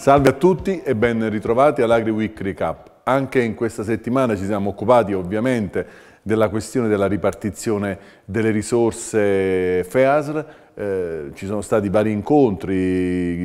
Salve a tutti e ben ritrovati all'Agri Week Recap. Anche in questa settimana ci siamo occupati ovviamente della questione della ripartizione delle risorse FEASR, eh, ci sono stati vari incontri,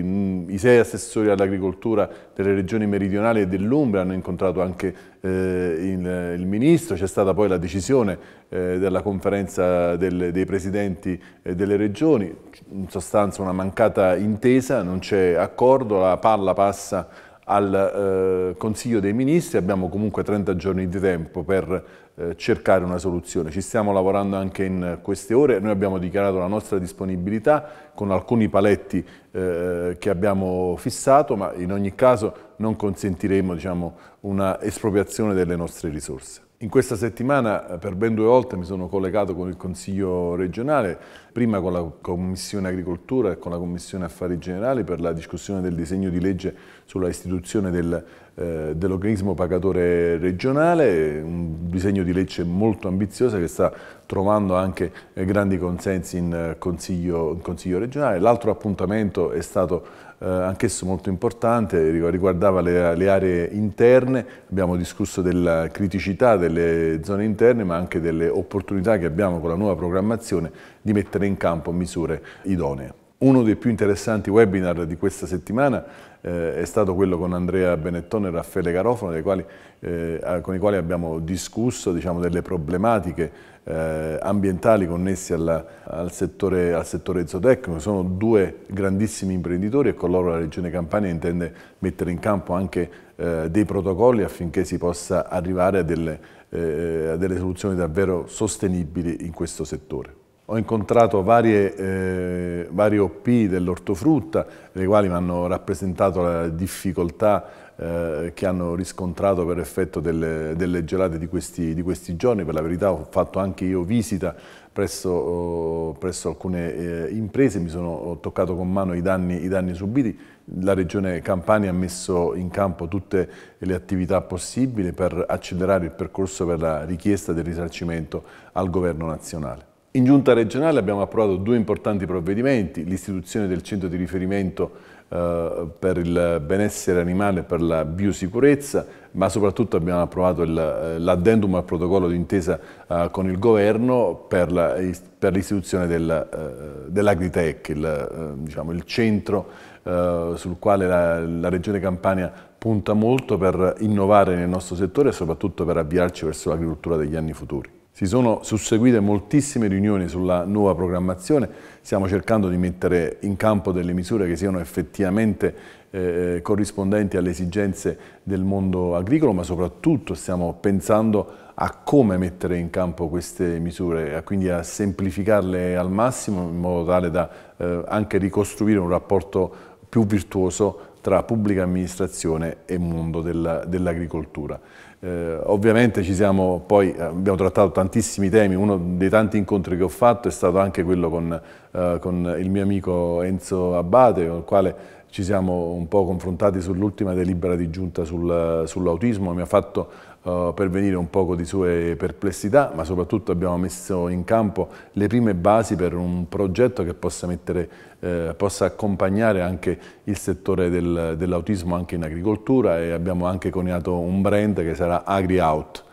mm, i sei assessori all'agricoltura delle regioni meridionali e dell'Umbria hanno incontrato anche eh, il, il, ministro, c'è stata poi la decisione eh, della conferenza del, dei presidenti eh, delle regioni, in sostanza una mancata intesa, non c'è accordo, la palla passa al eh, Consiglio dei Ministri, abbiamo comunque 30 giorni di tempo per eh, cercare una soluzione. Ci stiamo lavorando anche in queste ore, noi abbiamo dichiarato la nostra disponibilità con alcuni paletti eh, che abbiamo fissato, ma in ogni caso non consentiremo diciamo, una espropriazione delle nostre risorse. In questa settimana eh, per ben due volte mi sono collegato con il Consiglio regionale, prima con la Commissione Agricoltura e con la Commissione Affari Generali per la discussione del disegno di legge sulla istituzione del, eh, dell'organismo pagatore regionale, un disegno di legge molto ambiziosa che sta trovando anche eh, grandi consensi in eh, consiglio, in consiglio regionale. L'altro appuntamento è stato eh, anch'esso molto importante, riguardava le, le, aree interne, abbiamo discusso della criticità delle zone interne ma anche delle opportunità che abbiamo con la nuova programmazione di mettere in campo misure idonee. Uno dei più interessanti webinar di questa settimana eh, è stato quello con Andrea Benettone e Raffaele Garofano, quali, eh, con i quali abbiamo discusso diciamo, delle problematiche eh, ambientali connessi alla, al, settore, al settore zootecnico. Sono due grandissimi imprenditori e con loro la Regione Campania intende mettere in campo anche eh, dei protocolli affinché si possa arrivare a delle, eh, a delle soluzioni davvero sostenibili in questo settore. Ho incontrato varie, eh, varie OP dell'ortofrutta, le quali mi hanno rappresentato la difficoltà eh, che hanno riscontrato per effetto delle, delle gelate di questi, di questi, giorni. Per la verità ho fatto anche io visita presso, presso alcune eh, imprese, mi sono toccato con mano i danni, i danni subiti. La Regione Campania ha messo in campo tutte le attività possibili per accelerare il percorso per la richiesta del risarcimento al Governo nazionale. In giunta regionale abbiamo approvato due importanti provvedimenti, l'istituzione del centro di riferimento eh, per il benessere animale e per la biosicurezza, ma soprattutto abbiamo approvato eh, l'addendum al protocollo d'intesa eh, con il governo per l'istituzione del, eh, dell'Agritech, il, eh, diciamo, il, centro eh, sul quale la, la Regione Campania punta molto per innovare nel nostro settore e soprattutto per avviarci verso l'agricoltura degli anni futuri. Si sono susseguite moltissime riunioni sulla nuova programmazione, stiamo cercando di mettere in campo delle misure che siano effettivamente eh, corrispondenti alle esigenze del mondo agricolo, ma soprattutto stiamo pensando a come mettere in campo queste misure, quindi a semplificarle al massimo in modo tale da eh, anche ricostruire un rapporto più virtuoso tra pubblica amministrazione e mondo dell'agricoltura. Eh, ovviamente ci siamo poi, abbiamo trattato tantissimi temi, uno dei tanti incontri che ho fatto è stato anche quello con, eh, con il mio amico Enzo Abbate, con il quale ci siamo un po' confrontati sull'ultima delibera di giunta sul, sull'autismo, mi ha fatto uh, pervenire un poco di sue perplessità, ma soprattutto abbiamo messo in campo le prime basi per un progetto che possa, mettere, eh, possa accompagnare anche il settore del, dell'autismo anche in agricoltura e abbiamo anche coniato un brand che sarà AgriOut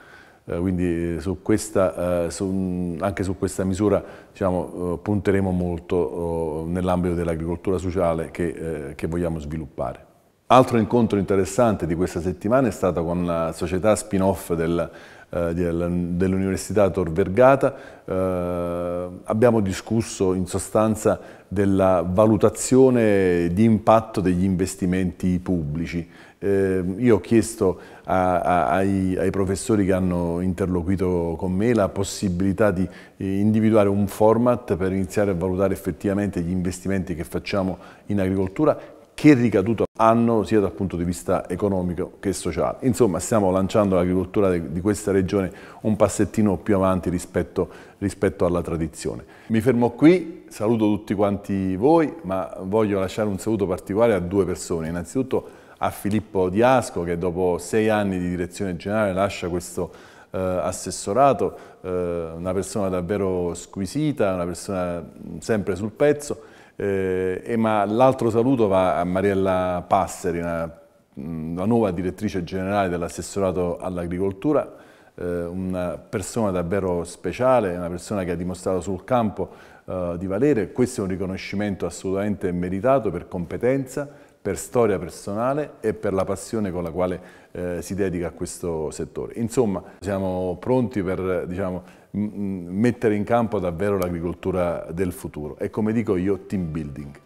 eh, quindi eh, su questa, eh, su, anche su questa misura diciamo, punteremo molto oh, nell'ambito dell'agricoltura sociale che, che vogliamo sviluppare. Altro incontro interessante di questa settimana è stato con la società spin-off del, eh, dell'Università Tor Vergata. Eh, abbiamo discusso in sostanza della valutazione di impatto degli investimenti pubblici. Eh, io ho chiesto a, a, ai, ai, professori che hanno interloquito con me la possibilità di individuare un format per iniziare a valutare effettivamente gli investimenti che facciamo in agricoltura che ricaduto hanno sia dal punto di vista economico che sociale. Insomma, stiamo lanciando l'agricoltura di questa regione un passettino più avanti rispetto, rispetto, alla tradizione. Mi fermo qui, saluto tutti quanti voi, ma voglio lasciare un saluto particolare a due persone. Innanzitutto a Filippo Diasco, che dopo sei anni di direzione generale lascia questo eh, assessorato, eh, una persona davvero squisita, una persona sempre sul pezzo, eh, ma l'altro saluto va a Mariella Passeri, una, mm, la nuova direttrice generale dell'assessorato all'agricoltura, eh, una persona davvero speciale, una persona che ha dimostrato sul campo eh, di valere. Questo è un riconoscimento assolutamente meritato per competenza, per storia personale e per la passione con la quale eh, si dedica a questo settore. Insomma, siamo pronti per diciamo, mettere in campo davvero l'agricoltura del futuro. E come dico io, team building.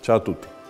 Ciao a tutti!